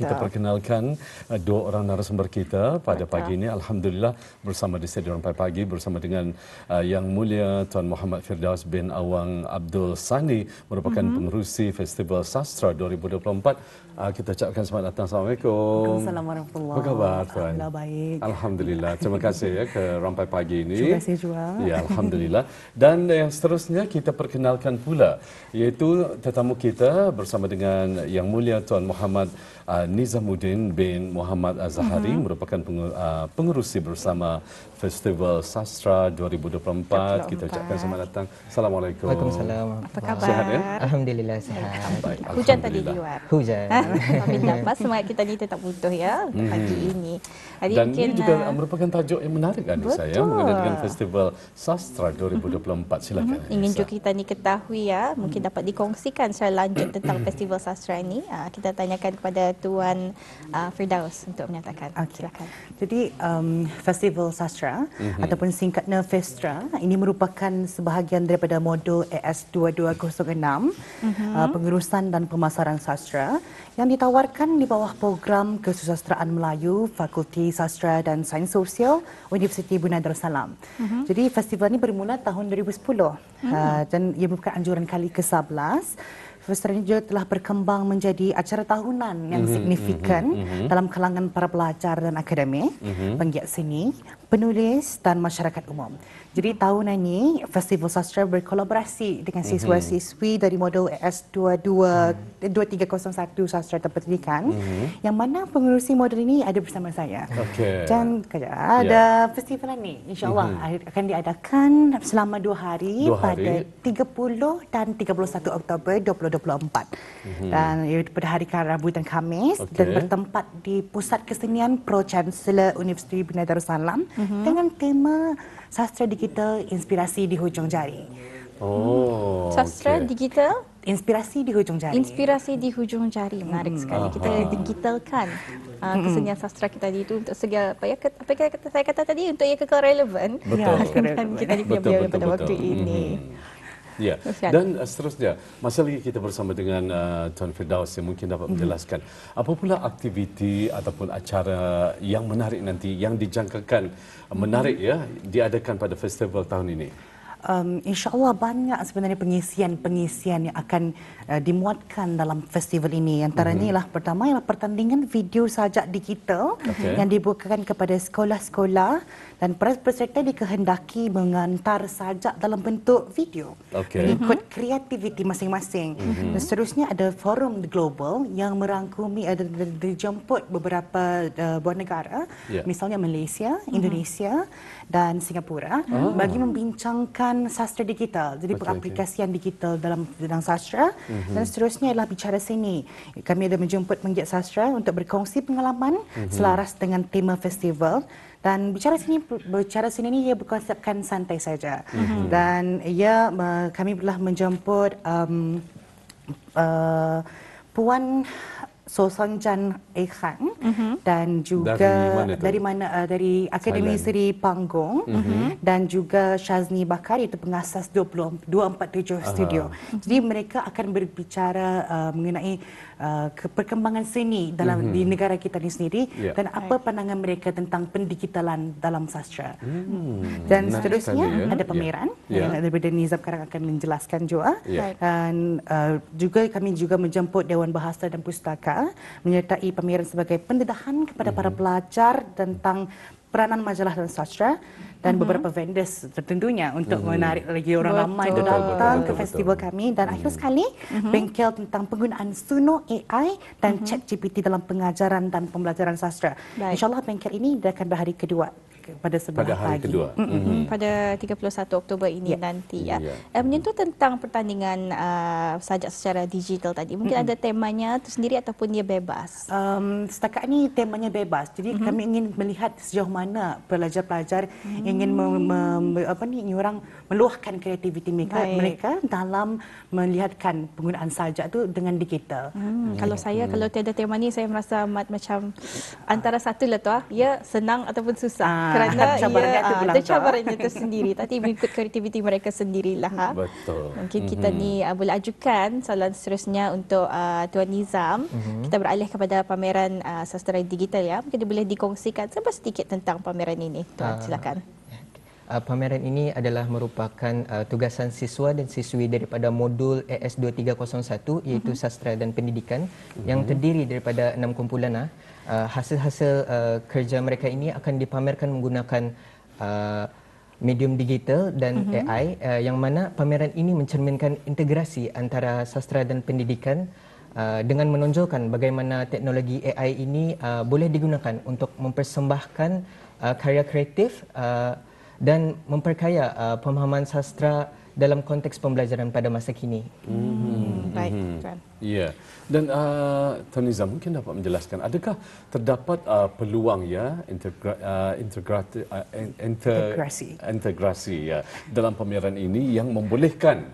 kita perkenalkan eh, dua orang narasumber kita pada pagi ini alhamdulillah bersama di Rampai pagi bersama dengan eh, yang mulia Tuan Muhammad Firdaus bin Awang Abdul Sani merupakan mm-hmm. pengerusi Festival Sastra 2024 ah, kita ucapkan selamat datang. Assalamualaikum. Assalamualaikum. Apa khabar Tuan? Alhamdulillah baik. Alhamdulillah. Terima kasih ya ke Rampai Pagi ini. Terima kasih juga. Ya, Alhamdulillah. Dan yang seterusnya kita perkenalkan pula iaitu tetamu kita bersama dengan Yang Mulia Tuan Muhammad Uh, Nizamuddin bin Muhammad Azhari uh-huh. Mhm. merupakan pengur- uh, pengurusi bersama Festival Sastra 2024. 24. Kita ucapkan selamat datang. Assalamualaikum. Waalaikumsalam. Apa khabar? Sihat, ya? Alhamdulillah sihat. Baik. Alhamdulillah. Hujan tadi di luar. Hujan. Tapi tak apa semangat kita ni tetap utuh ya mhm. pagi hmm. ini. Hari Dan ini juga uh, merupakan tajuk yang menarik kan Nisa ya mengenai dengan Festival Sastra 2024. Silakan. Hmm. Ingin juga kita ni ketahui ya mungkin hmm. dapat dikongsikan secara lanjut tentang Festival Sastra ini. Uh, kita tanyakan kepada Tuan uh, Firdaus untuk menyatakan. Okay. Silakan. Jadi um, Festival Sastra mm-hmm. ataupun singkatnya Festra ini merupakan sebahagian daripada modul AS 2206 mm-hmm. uh, pengurusan dan pemasaran sastra yang ditawarkan di bawah program Kesusastraan Melayu Fakulti Sastra dan Sains Sosial Universiti Bunda Darussalam. Mm-hmm. Jadi festival ini bermula tahun 2010 mm-hmm. uh, dan ia merupakan anjuran kali ke-11 Festival juga telah berkembang menjadi acara tahunan yang mm-hmm, signifikan mm-hmm. dalam kalangan para pelajar dan akademik mm-hmm. penggiat seni penulis dan masyarakat umum. Jadi tahun ini Festival Sastra berkolaborasi dengan siswa-siswi mhm. dari modul S22 2301 mhm. Sastra Terpendidikan mm-hmm. yang mana pengurusi modul ini ada bersama saya. Okay. Dan ya. ada yeah. festival ini insya-Allah mm-hmm. akan diadakan selama dua hari, dua hari pada 30 dan 31 Oktober 2024. Mm-hmm. Dan ya, pada hari Rabu dan Khamis okay. dan bertempat di Pusat Kesenian Pro Chancellor Universiti Bina Darussalam mm-hmm. dengan tema sastra digital inspirasi di hujung jari. Oh. Sastra okay. digital inspirasi di hujung jari. Inspirasi di hujung jari menarik hmm sekali. Kita Aha. digitalkan uh, hmm. kesenian sastra kita di itu untuk segala apa ya apa kita kata saya kata tadi untuk ia kekal relevan. Betul. Dan kita di pada waktu ini. hmm Ya. Dan eh, seterusnya, masa lagi kita bersama dengan uh, Tuan Firdaus yang mungkin dapat hmm. menjelaskan mm-hmm. apa pula aktiviti ataupun acara yang menarik nanti yang dijangkakan eh, menarik mm-hmm. ya diadakan pada festival tahun ini. Um, insyaAllah banyak sebenarnya pengisian-pengisian yang akan Eh, dimuatkan dalam festival ini. Antaranya mhm. ialah mm-hmm. pertama ialah pertandingan video sajak digital okay. yang dibukakan kepada sekolah-sekolah dan peserta dikehendaki mengantar sajak dalam bentuk video okay. mengikut mm-hmm. kreativiti masing-masing. Mm-hmm. Dan seterusnya ada forum global yang merangkumi ada eh, dijemput beberapa uh, eh, buah negara yeah. misalnya Malaysia, mm-hmm. Indonesia dan Singapura oh. bagi membincangkan sastra digital. Jadi okay, aplikasi okay. digital dalam bidang sastra mm-hmm hmm dan seterusnya adalah bicara seni. Kami ada menjemput penggiat sastra untuk berkongsi pengalaman mm-hmm. selaras dengan tema festival dan bicara seni bicara seni ini ia berkonsepkan santai saja. Mm-hmm. Dan ia kami telah menjemput um, uh, Puan Sosong Chan A mm-hmm. dan juga dari mana, dari, mana uh, dari Akademi Thailand. Seri Panggung mm-hmm. dan juga Shazni Bakari itu pengasas 247 Studio. Uh-huh. Jadi mereka akan berbicara uh, mengenai uh, perkembangan seni dalam mm-hmm. di negara kita ini sendiri yeah. dan apa right. pandangan mereka tentang pendigitalan dalam sastra. Mm-hmm. Dan nice seterusnya idea. Ya. ada ya. pemeran yeah. yang yeah. daripada Nizam sekarang akan menjelaskan juga. Yeah. Dan uh, juga kami juga menjemput Dewan Bahasa dan Pustaka menyertai pemeran Mirren sebagai pendidikan kepada mm-hmm. para mhm. pelajar tentang peranan majalah dan sastra dan mm-hmm. beberapa vendors tertentunya untuk mm-hmm. menarik lagi orang betul. ramai untuk datang betul, betul, ke festival betul. kami dan mm-hmm. akhir sekali mm-hmm. bengkel tentang penggunaan Suno AI dan mm-hmm. ChatGPT dalam pengajaran dan pembelajaran sastra. Baik. InsyaAllah bengkel ini akan berhari kedua pada sebelah pada hari pagi. kedua mm -hmm. pada 31 Oktober ini yeah. nanti ya. Yeah. Eh, menyentuh tentang pertandingan uh, sajak secara digital tadi. Mungkin mm -hmm. ada temanya tu sendiri ataupun dia bebas. Um, setakat ini temanya bebas. Jadi mm -hmm. kami ingin melihat sejauh mana pelajar-pelajar mm -hmm. ingin me me me apa ni orang meluahkan kreativiti mereka, mereka dalam melihatkan penggunaan sajak tu dengan digital. Mm. Mm. Kalau saya mm. kalau mm-hmm. tiada tema ni saya merasa amat macam antara satu lah tu ah. Ya senang ataupun susah. Uh, kerana cabaran ya, itu uh, cabarannya sendiri, tapi mengikut kreativiti mereka sendirilah ha. betul mungkin kita mm-hmm. ni uh, boleh ajukan soalan seterusnya untuk uh, tuan Nizam mm-hmm. kita beralih kepada pameran uh, ah, sastera digital ya mungkin boleh dikongsikan sebab sedikit tentang pameran ini tuan uh. silakan Uh, pameran ini adalah merupakan uh, tugasan siswa dan siswi daripada modul AS2301 iaitu uh-huh. Sastra dan Pendidikan uh-huh. yang terdiri daripada enam kumpulan. Uh. Uh, hasil-hasil uh, kerja mereka ini akan dipamerkan menggunakan uh, medium digital dan mm-hmm. AI uh, yang mana pameran ini mencerminkan integrasi antara sastra dan pendidikan uh, dengan menonjolkan bagaimana teknologi AI ini uh, boleh digunakan untuk mempersembahkan uh, karya kreatif uh, dan memperkaya uh, pemahaman sastra dalam konteks pembelajaran pada masa kini. Hmm. Baik, hmm. tuan. Ya. Dan uh, Tuan Nizam mungkin dapat menjelaskan adakah terdapat uh, peluang ya integra- uh, integrati, uh, enter- integrasi integrasi ya dalam pameran ini yang membolehkan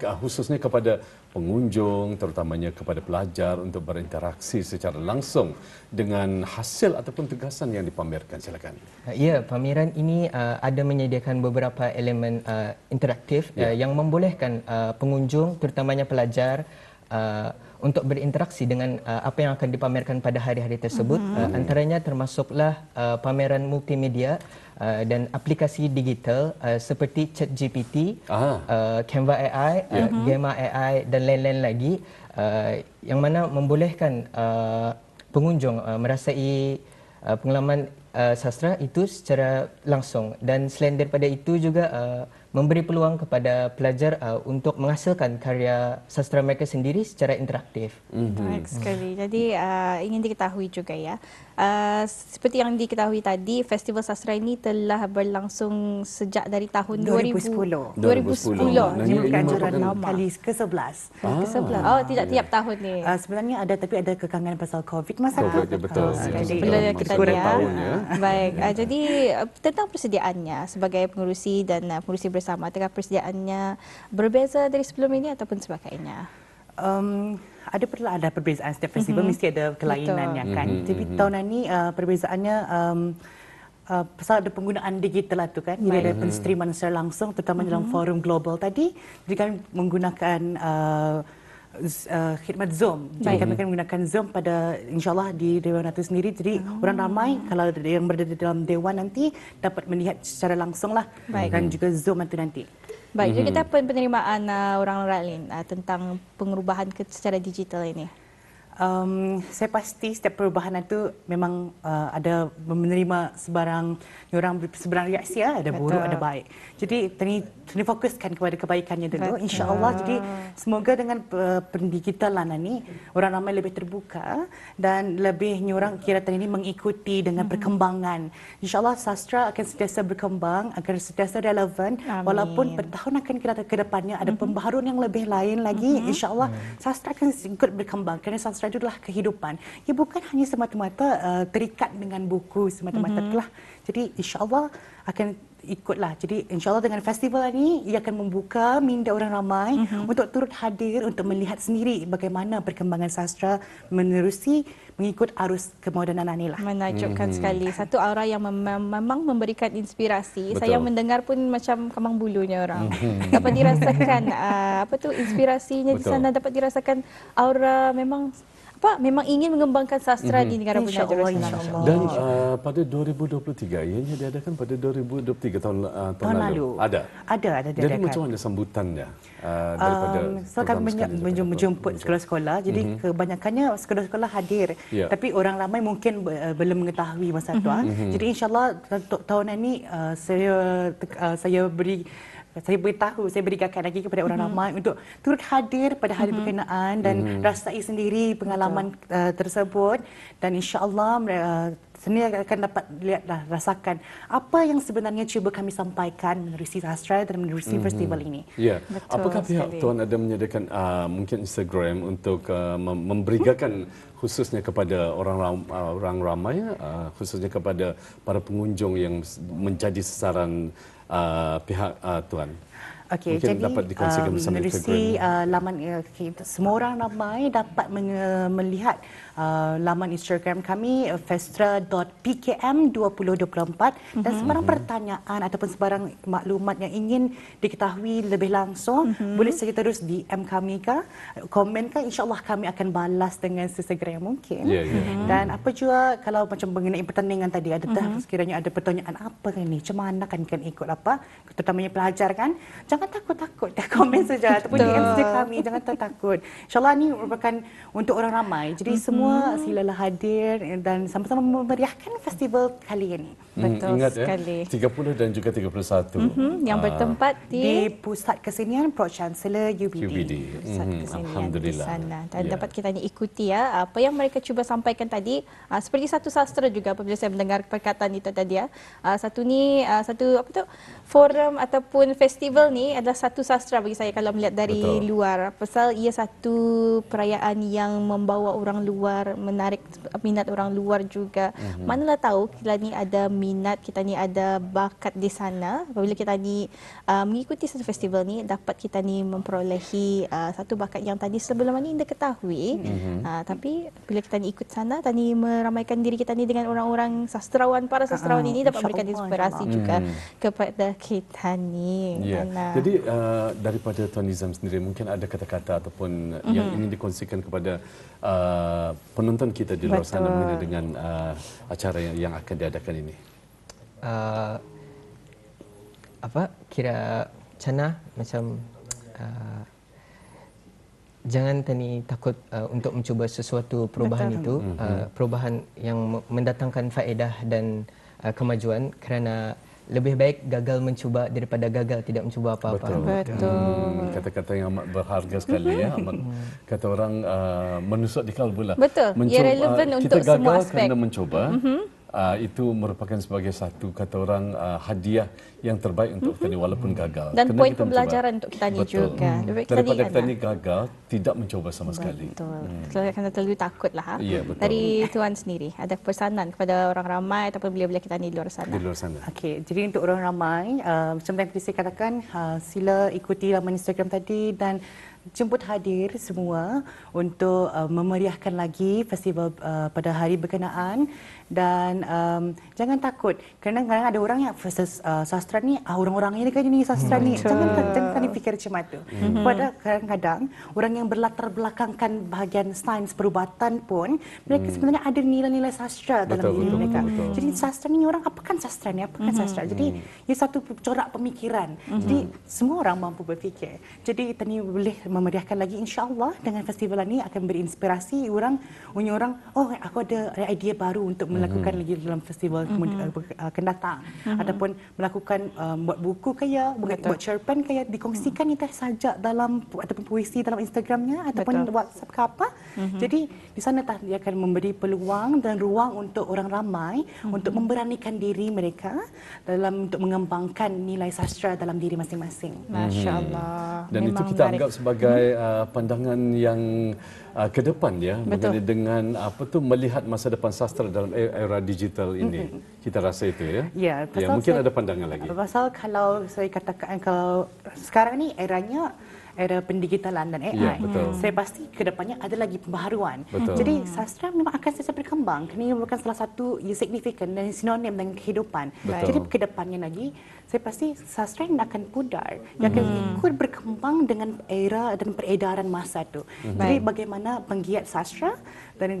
khususnya kepada pengunjung terutamanya kepada pelajar untuk berinteraksi secara langsung dengan hasil ataupun tegasan yang dipamerkan silakan. Ya, ya pameran ini uh, ada menyediakan beberapa elemen uh, interaktif uh, ya. uh, yang membolehkan uh, pengunjung terutamanya pelajar uh, untuk berinteraksi dengan uh, apa yang akan dipamerkan pada hari-hari tersebut mm-hmm. uh, antaranya termasuklah uh, pameran multimedia uh, dan aplikasi digital uh, seperti ChatGPT, uh, Canva AI, mm uh, ya. hmm. Gemma AI dan lain-lain lagi uh, yang mana membolehkan uh, pengunjung uh, merasai uh, pengalaman uh, sastra itu secara langsung dan selain daripada itu juga uh, memberi peluang kepada pelajar uh, untuk menghasilkan karya sastra mereka sendiri secara interaktif. Mm-hmm. Baik mhm. sekali. Jadi uh, ingin diketahui juga ya. Uh, seperti yang diketahui tadi, festival sastra ini telah berlangsung sejak dari tahun 2010. 2010. 2010. 2010. Ini merupakan kali ke-11. Ah. Oh, tidak tiap tahun ni. Uh, sebenarnya ada tapi ada kekangan pasal COVID masa COVID, tu. Ya, COVID, betul. Bila oh, kita ya. dia. Ya. Baik. Ya. Uh, jadi uh, tentang persediaannya sebagai pengurusi dan uh, pengurusi bersama sama adakah persediaannya berbeza dari sebelum ini ataupun sebagainya um ada perlu ada perbezaan setiap festival mm-hmm. mesti ada kelainan ya kan mm-hmm. Mhm, tapi tahun mhm. ini uh, perbezaannya um Uh, pasal ada penggunaan digital lah tu kan jadi ada penstriman secara langsung terutama mm-hmm. dalam mhm. forum global tadi jadi kami menggunakan uh, uh, khidmat Zoom. Jadi Baik. kami akan menggunakan Zoom pada insyaAllah di Dewan Ratu sendiri. Jadi oh. orang ramai kalau yang berada dalam Dewan nanti dapat melihat secara langsung lah. Baik. Dan juga Zoom itu nanti. Baik, jadi hmm. kita penerimaan uh, eh, orang lain uh, tentang pengubahan secara digital ini um, saya pasti setiap perubahan itu memang uh, ada menerima sebarang orang sebarang reaksi ya ada Betul. buruk ada baik. Jadi teni teni fokuskan kepada kebaikannya dulu insya-Allah. Jadi ah. semoga dengan uh, eh, pendigitalan ini orang ramai lebih terbuka dan lebih nyorang kira teni ini mengikuti dengan hmm perkembangan. Insya-Allah sastra akan sentiasa berkembang agar sentiasa relevan walaupun bertahun akan kira ke depannya ada hmm pembaharuan yang lebih lain lagi hmm insya-Allah mm-hmm. sastra akan ikut berkembang kerana sastra itu kehidupan. Ia ya, bukan hanya semata-mata uh, terikat dengan buku semata-mata mm-hmm. telah. Jadi insyaAllah akan ikutlah. Jadi insyaAllah dengan festival ini ia akan membuka minda orang ramai mm-hmm. untuk turut hadir untuk melihat sendiri bagaimana perkembangan sastra menerusi mengikut arus kemodenan ini lah. Menajubkan mm-hmm. sekali. Satu aura yang mem- memang memberikan inspirasi. Betul. Saya mendengar pun macam kembang bulunya orang. Mm-hmm. Dapat dirasakan uh, apa tu inspirasinya Betul. di sana. Dapat dirasakan aura memang Pak memang ingin mengembangkan sastra mm-hmm. di negara Insya Allah, Allah. Dan uh, pada 2023 ianya diadakan pada 2023 tahun uh, tahun, tahun lalu. lalu. Ada. Ada ada diadakan. Jadi macam mana sambutannya? Uh, daripada um, so kami menj- menjemput sekolah-sekolah. Jadi mm-hmm. kebanyakannya sekolah-sekolah hadir. Yeah. Tapi orang ramai mungkin b- uh, belum mengetahui masa mm-hmm. tu. Mm-hmm. Jadi insyaAllah tahun ini uh, saya uh, saya beri saya beritahu, saya berikan lagi kepada orang mm-hmm. ramai untuk turut hadir pada hari mm-hmm. berkenaan dan mm-hmm. rasai sendiri pengalaman uh, tersebut dan insyaAllah uh, ini akan dapat lihat dan rasakan apa yang sebenarnya cuba kami sampaikan menerusi Astra dan menerusi mm-hmm. festival ini. Ya. Yeah. Apakah pihak sekali. tuan ada menyediakan uh, mungkin Instagram untuk uh, memberikan khususnya kepada orang ram, uh, orang ramai uh, khususnya kepada para pengunjung yang menjadi sasaran Uh, pihak uh, tuan. Okey, jadi dapat dikongsikan um, bersama dari uh, laman uh, eh, okay, semua orang ramai dapat melihat uh, laman Instagram kami uh, festra.pkm2024 mm-hmm. dan mhm. sebarang mm-hmm. pertanyaan ataupun sebarang maklumat yang ingin diketahui lebih langsung mm-hmm. boleh saja terus DM kami ke komen ke insyaallah kami akan balas dengan sesegera yang mungkin yeah, yeah. Mm-hmm. dan mhm. apa juga kalau macam mengenai pertandingan tadi ada tak mm-hmm. sekiranya ada pertanyaan apa ni macam mana kan kan ikut apa terutamanya pelajar kan jangan takut-takut dah komen saja ataupun DM saja kami jangan takut insyaallah ni merupakan untuk orang ramai jadi mm-hmm. semua semua hmm. silalah hadir dan sama-sama memeriahkan festival kali ini. Hmm, Betul Ingat ya? sekali. Ya, 30 dan juga 31. Mm-hmm, yang ah. bertempat di, di Pusat Kesenian Pro Chancellor UBD. UBD. Mm-hmm. Alhamdulillah. Sana. Dan yeah. dapat kita ikuti ya apa yang mereka cuba sampaikan tadi. Ah, seperti satu sastra juga apabila saya mendengar perkataan itu tadi ya. Ah, satu ni satu apa tu forum ataupun festival ni adalah satu sastra bagi saya kalau melihat dari Betul. luar. Pasal ia satu perayaan yang membawa orang luar luar, menarik minat orang luar juga. Mm-hmm. Manalah tahu kita ni ada minat, kita ni ada bakat di sana. Apabila kita ni uh, mengikuti satu festival ni, dapat kita ni memperolehi uh, satu bakat yang tadi sebelum ini anda ketahui. Mm-hmm. Uh, tapi bila kita ni ikut sana, tadi meramaikan diri kita ni dengan orang-orang sastrawan, para ah, sastrawan uh, ini dapat memberikan inspirasi Allah. juga mm-hmm. kepada kita ni. Yeah. Ya. Jadi uh, daripada Tuan Nizam sendiri, mungkin ada kata-kata ataupun mm-hmm. yang ingin dikongsikan kepada uh, penonton kita di luar sana mengenai dengan uh, acara yang, yang akan diadakan ini? Uh, apa kira cana macam uh, jangan tani takut uh, untuk mencuba sesuatu perubahan Betul. itu mhm. uh, perubahan yang mendatangkan faedah dan uh, kemajuan kerana lebih baik gagal mencuba daripada gagal tidak mencuba apa-apa. Betul. Betul. Hmm, kata-kata yang amat berharga sekali ya. Mm-hmm. Amat, kata orang uh, menusuk di kalbu lah. Betul. Mencuba, ya, relevan uh, untuk semua aspek. Kita gagal kerana mencuba. Mm-hmm uh, itu merupakan sebagai satu kata orang uh, hadiah yang terbaik untuk mm-hmm. kita walaupun gagal. Dan Kena poin pembelajaran mencoba. untuk kita ni Betul. juga. Mm. Daripada kita ni gagal, tidak mencoba sama sekali. Betul. Mm. Kerana terlalu takut lah. Ya, betul. Dari Tuan sendiri, ada pesanan kepada orang ramai ataupun bila-bila kita ni di luar sana? Di luar sana. Okey, jadi untuk orang ramai, uh, macam yang saya katakan, uh, sila ikuti laman Instagram tadi dan jemput hadir semua untuk uh, memeriahkan lagi festival uh, pada hari berkenaan dan um, jangan takut kerana kadang-kadang ada orang yang versus uh, sastra ni ah, orang-orang ini kan ini sastra hmm. ni jangan jangan, jangan fikir macam tu hmm. pada kadang-kadang orang yang berlatar belakangkan bahagian sains perubatan pun mereka hmm. sebenarnya ada nilai-nilai sastra betul, dalam diri mereka betul, betul. jadi sastra ni orang apakan sastra ni apakan hmm. sastra jadi hmm. ia satu corak pemikiran hmm. jadi mhm. semua orang mampu berfikir jadi kita ni boleh memeriahkan lagi insyaallah dengan festival ini akan berinspirasi orang punya orang oh aku ada idea baru untuk melakukan mm-hmm. lagi dalam festival mm-hmm. Eh, kendatang eh, mm-hmm. ataupun melakukan um, buat buku ke ya buat, buat cerpen ke ya dikongsikan kita mm-hmm. saja dalam ataupun puisi dalam Instagramnya ataupun Betul. WhatsApp ke apa mm-hmm. jadi di sana tak dia akan memberi peluang dan ruang untuk orang ramai mm-hmm. untuk memberanikan diri mereka dalam untuk mengembangkan nilai sastra dalam diri masing-masing masyaallah mm-hmm. dan Memang itu kita menarik. anggap sebagai sebagai uh, pandangan yang uh, ke depan ya mengenai dengan apa tu melihat masa depan sastra dalam e-, era digital ini. Mm-hmm. Kita rasa itu ya. Ya, ya mungkin saya, ada pandangan lagi. Pasal kalau saya katakan kalau sekarang ni eranya era pendigitalan dan AI. Ya, betul. Saya pasti ke depannya ada lagi pembaharuan. Betul. Jadi sastra memang akan sentiasa berkembang. Ini merupakan salah satu yang signifikan dan sinonim dengan kehidupan. Betul. Jadi ke depannya lagi saya pasti sastra yang akan pudar yang akan hmm. ikut berkembang dengan era dan peredaran masa itu. Hmm. Jadi bagaimana penggiat sastra dan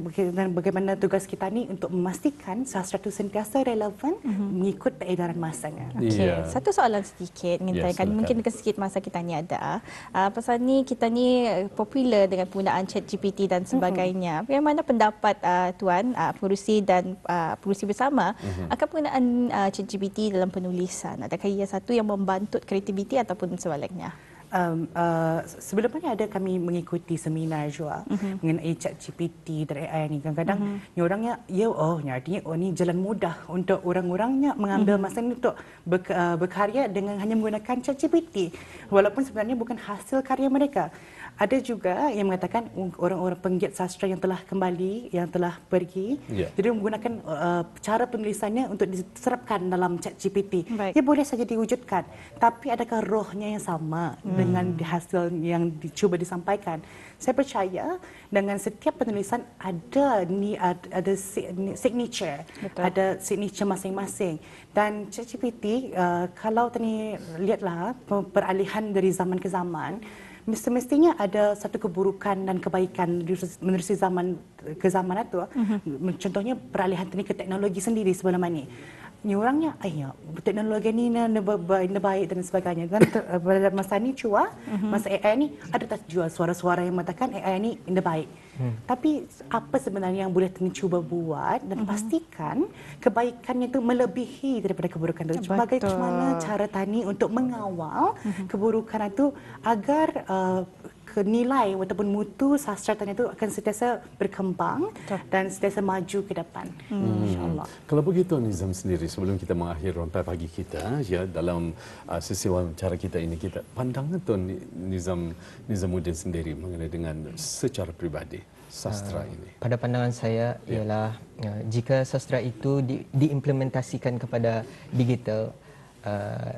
bagaimana tugas kita ni untuk memastikan sastra itu sentiasa relevan hmm. mengikut peredaran masa Okey, yeah. Ya. satu soalan sedikit minta yeah, kan mungkin dekat sikit masa kita ni ada. Uh, pasal ni kita ni eh, popular dengan penggunaan chat GPT dan sebagainya. Hmm. Bagaimana pendapat uh, tuan uh, pengurusi dan uh, pengurusi bersama hmm. akan penggunaan uh, chat GPT dalam penulisan? Adakah berkarya satu yang membantut kreativiti ataupun sebaliknya? Um, uh, sebelum ni ada kami mengikuti seminar juga uh-huh. Mhm. mengenai chat GPT dan AI ni. Kadang-kadang uh-huh. orangnya, ya oh, artinya oh, ni jalan mudah untuk orang-orangnya mengambil uh-huh. masa ni untuk uh, berkarya dengan hanya menggunakan chat GPT. Walaupun sebenarnya bukan hasil karya mereka. Ada juga yang mengatakan orang-orang penggiat sastra yang telah kembali, yang telah pergi. Yeah. Jadi menggunakan uh, cara penulisannya untuk diserapkan dalam chat GPT. Baik. Ia boleh saja diwujudkan. Tapi adakah rohnya yang sama hmm. dengan hasil yang dicuba disampaikan? Saya percaya dengan setiap penulisan ada ni ada, ada signature, Betul. ada signature masing-masing. Dan ChatGPT uh, kalau tadi lihatlah peralihan dari zaman ke zaman, semestinya ada satu keburukan dan kebaikan menerusi zaman ke zaman itu. Mm-hmm. Contohnya peralihan ini ke teknologi sendiri sebelum ini. Ini orangnya, ayah, teknologi ini ni baik dan sebagainya. Dan eh, pada masa ini cua, mhm. masa AI ni ada tak jual suara-suara yang mengatakan AI ini ini baik. Hmm. Tapi apa sebenarnya yang boleh kita cuba buat dan hmm. pastikan kebaikannya itu melebihi daripada keburukan itu. Ya, Bagaimana cara Tani untuk mengawal hmm. keburukan itu agar uh, ke nilai ataupun mutu sastra tanya itu akan sentiasa berkembang Betul. dan sentiasa maju ke depan hmm. insyaallah kalau begitu Nizam sendiri sebelum kita mengakhir rantai pagi kita ya dalam uh, sesi wawancara kita ini kita pandangan tuan Nizam Nizamuddin sendiri mengenai dengan secara pribadi sastra uh, ini pada pandangan saya yeah. ialah uh, jika sastra itu di, diimplementasikan kepada digital uh,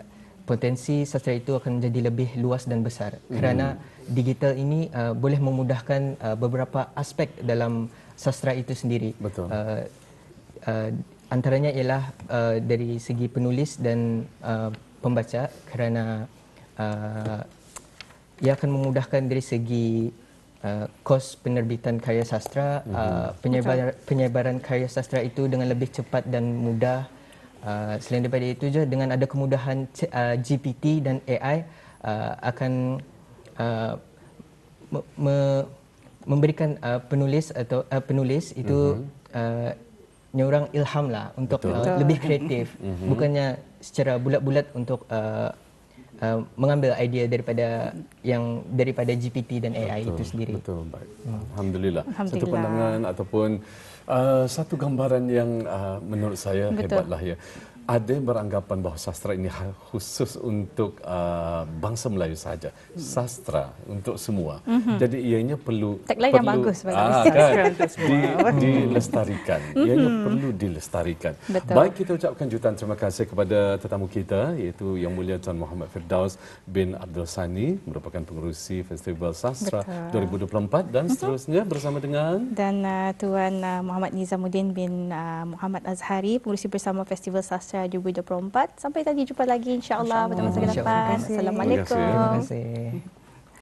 potensi sastra itu akan menjadi lebih luas dan besar mm. kerana digital ini uh, boleh memudahkan uh, beberapa aspek dalam sastra itu sendiri. Betul. Uh, uh, antaranya ialah uh, dari segi penulis dan uh, pembaca kerana uh, ia akan memudahkan dari segi Uh, kos penerbitan karya sastra, hmm. uh, penyebar, penyebaran karya sastra itu dengan lebih cepat dan mudah Uh, selain daripada itu je dengan ada kemudahan uh, GPT dan AI uh, akan uh, me- me- memberikan uh, penulis atau uh, penulis itu mm-hmm. uh, orang ilham lah untuk uh, lebih kreatif mm-hmm. bukannya secara bulat-bulat untuk uh, uh, mengambil idea daripada yang daripada GPT dan AI betul, itu sendiri. Betul. Baik. Alhamdulillah. Alhamdulillah. Satu pandangan ataupun uh, satu gambaran yang uh, menurut saya betul. hebatlah ya ada yang beranggapan bahawa sastra ini ha- khusus untuk uh, bangsa Melayu saja. Sastra untuk semua. Mm-hmm. Jadi ianya perlu Tagline yang bagus ah, kan, di, dilestarikan. Mhm. Ianya mm-hmm. perlu dilestarikan. Betul. Baik kita ucapkan jutaan terima kasih kepada tetamu kita iaitu Yang Mulia Tuan Muhammad Firdaus bin Abdul Sani merupakan pengerusi Festival Sastra Betul. 2024 dan mhm. seterusnya mm-hmm. bersama dengan dan uh, Tuan uh, Muhammad Nizamuddin bin uh, Muhammad Azhari pengerusi bersama Festival Sastra Aisyah 2024. Sampai tadi jumpa lagi insya-Allah pada masa ke depan. Assalamualaikum. Terima kasih. Terima kasih.